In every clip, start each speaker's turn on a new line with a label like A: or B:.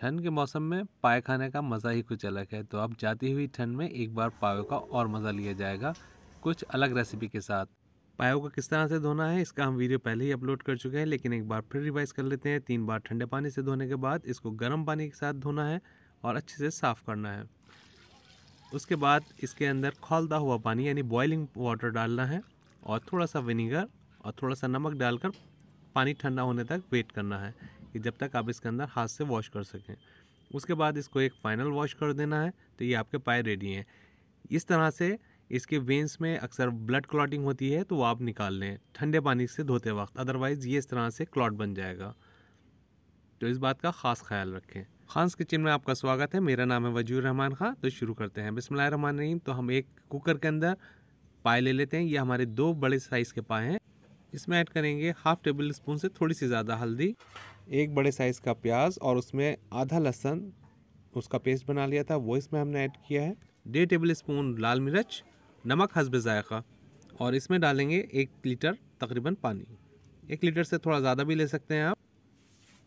A: ठंड के मौसम में पाए खाने का मज़ा ही कुछ अलग है तो अब जाती हुई ठंड में एक बार पायों का और मज़ा लिया जाएगा कुछ अलग रेसिपी के साथ पायों को किस तरह से धोना है इसका हम वीडियो पहले ही अपलोड कर चुके हैं लेकिन एक बार फिर रिवाइज़ कर लेते हैं तीन बार ठंडे पानी से धोने के बाद इसको गर्म पानी के साथ धोना है और अच्छे से साफ़ करना है उसके बाद इसके अंदर खोलता हुआ पानी यानी बॉइलिंग वाटर डालना है और थोड़ा सा विनीगर और थोड़ा सा नमक डालकर पानी ठंडा होने तक वेट करना है कि जब तक आप इसके अंदर हाथ से वॉश कर सकें उसके बाद इसको एक फाइनल वॉश कर देना है तो ये आपके पाए रेडी हैं इस तरह से इसके वेंस में अक्सर ब्लड क्लॉटिंग होती है तो वो आप निकाल लें ठंडे पानी से धोते वक्त अदरवाइज़ ये इस तरह से क्लॉट बन जाएगा तो इस बात का ख़ास ख्याल रखें खांस किचन में आपका स्वागत है मेरा नाम है वजूर रहमान खान तो शुरू करते हैं बिसमिल रहीम तो हम एक कुकर के अंदर पाए ले लेते हैं ये हमारे दो बड़े साइज़ के पाए हैं इसमें ऐड करेंगे हाफ़ टेबल स्पून से थोड़ी सी ज़्यादा हल्दी एक बड़े साइज़ का प्याज और उसमें आधा लहसन उसका पेस्ट बना लिया था वो इसमें हमने ऐड किया है डेढ़ टेबल स्पून लाल मिर्च नमक हसब ज़ायक़ा और इसमें डालेंगे एक लीटर तकरीबन पानी एक लीटर से थोड़ा ज़्यादा भी ले सकते हैं आप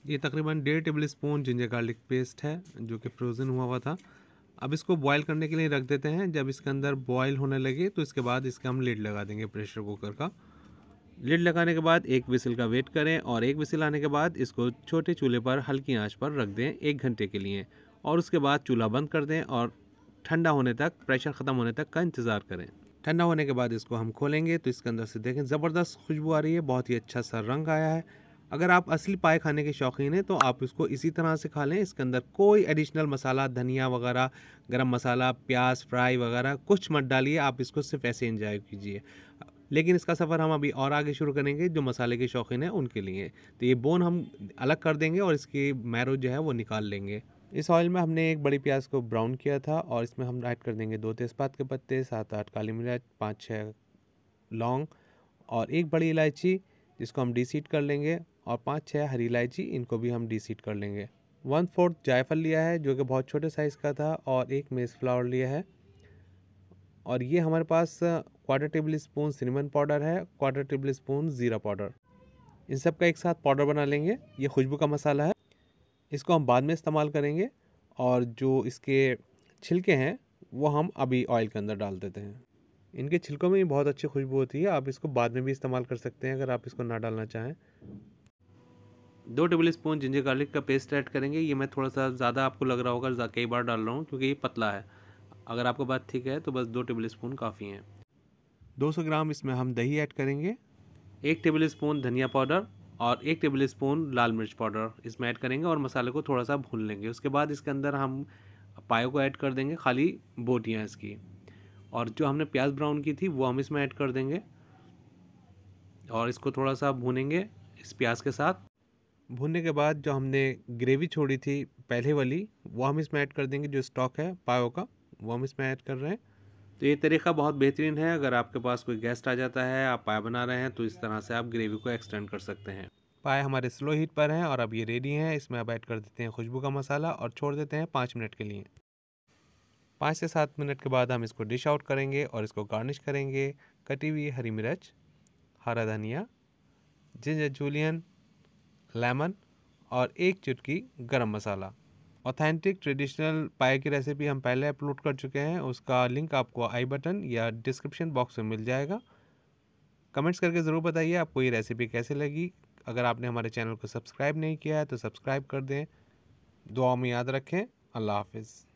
A: ये तकरीबन डेढ़ tablespoon ginger garlic paste है जो कि फ्रोज़न हुआ हुआ था अब इसको बॉयल करने के लिए रख देते हैं जब इसके अंदर बॉयल होने लगे तो इसके बाद इसका हम लेड लगा देंगे प्रेशर कुकर का लिड लगाने के बाद एक विसिल का वेट करें और एक विसिल आने के बाद इसको छोटे चूल्हे पर हल्की आंच पर रख दें एक घंटे के लिए और उसके बाद चूल्हा बंद कर दें और ठंडा होने तक प्रेशर ख़त्म होने तक का इंतज़ार करें ठंडा होने के बाद इसको हम खोलेंगे तो इसके अंदर से देखें ज़बरदस्त खुशबू आ रही है बहुत ही अच्छा सा रंग आया है अगर आप असली पाए खाने के शौकीन हैं तो आप इसको इसी तरह से खा लें इसके अंदर कोई एडिशनल मसाला धनिया वगैरह गरम मसाला प्याज फ्राई वगैरह कुछ मत डालिए आप इसको सिर्फ ऐसे इंजॉय कीजिए लेकिन इसका सफ़र हम अभी और आगे शुरू करेंगे जो मसाले के शौकीन हैं उनके लिए तो ये बोन हम अलग कर देंगे और इसकी मैरो जो है वो निकाल लेंगे इस ऑयल में हमने एक बड़ी प्याज को ब्राउन किया था और इसमें हम ऐड कर देंगे दो तेज़पात के पत्ते सात आठ काली मिर्च पाँच छः लौंग और एक बड़ी इलायची जिसको हम डीसीट कर लेंगे और पाँच छः हरी इलायची इनको भी हम डीसीट कर लेंगे वन फोर्थ जायफल लिया है जो कि बहुत छोटे साइज़ का था और एक मेज़ फ्लावर लिया है और ये हमारे पास quarter tablespoon cinnamon powder है क्वार्टर टेबल स्पून ज़ीरा पाउडर इन सब का एक साथ पाउडर बना लेंगे ये खुशबू का मसाला है इसको हम बाद में इस्तेमाल करेंगे और जो इसके छिलके हैं वो हम अभी ऑयल के अंदर डाल देते हैं इनके छिलकों में भी बहुत अच्छी खुशबू होती है आप इसको बाद में भी इस्तेमाल कर सकते हैं अगर आप इसको ना डालना चाहें दो टेबल स्पून जिंजर गार्लिक का पेस्ट ऐड करेंगे ये मैं थोड़ा सा ज़्यादा आपको लग रहा होगा कई बार डाल रहा हूँ क्योंकि ये पतला है अगर आपको बात ठीक है तो बस दो टेबल स्पून काफ़ी हैं 200 ग्राम इसमें हम दही ऐड करेंगे एक टेबल स्पून धनिया पाउडर और एक टेबल स्पून लाल मिर्च पाउडर इसमें ऐड करेंगे और मसाले को थोड़ा सा भून लेंगे उसके बाद इसके अंदर हम पायो को ऐड कर देंगे खाली बोटियाँ इसकी और जो हमने प्याज ब्राउन की थी वो हम इसमें ऐड कर देंगे और इसको थोड़ा सा भूनेंगे इस प्याज के साथ भूनने के बाद जो हमने ग्रेवी छोड़ी थी पहले वाली वो हम इसमें ऐड कर देंगे जो स्टॉक है पायो का वो हम इसमें ऐड कर रहे हैं तो ये तरीका बहुत बेहतरीन है अगर आपके पास कोई गेस्ट आ जाता है आप पाए बना रहे हैं तो इस तरह से आप ग्रेवी को एक्सटेंड कर सकते हैं पाए हमारे स्लो हीट पर हैं और अब ये रेडी हैं इसमें अब ऐड कर देते हैं खुशबू का मसाला और छोड़ देते हैं पाँच मिनट के लिए पाँच से सात मिनट के बाद हम इसको डिश आउट करेंगे और इसको गार्निश करेंगे कटी हुई हरी मिर्च हरा धनिया जिंजर जूलियन लेमन और एक चुटकी गरम मसाला ऑथेंटिक ट्रेडिशनल पाए की रेसिपी हम पहले अपलोड कर चुके हैं उसका लिंक आपको आई बटन या डिस्क्रिप्शन बॉक्स में मिल जाएगा कमेंट्स करके ज़रूर बताइए आपको ये रेसिपी कैसे लगी अगर आपने हमारे चैनल को सब्सक्राइब नहीं किया है तो सब्सक्राइब कर दें दुआ में याद रखें अल्लाह हाफिज़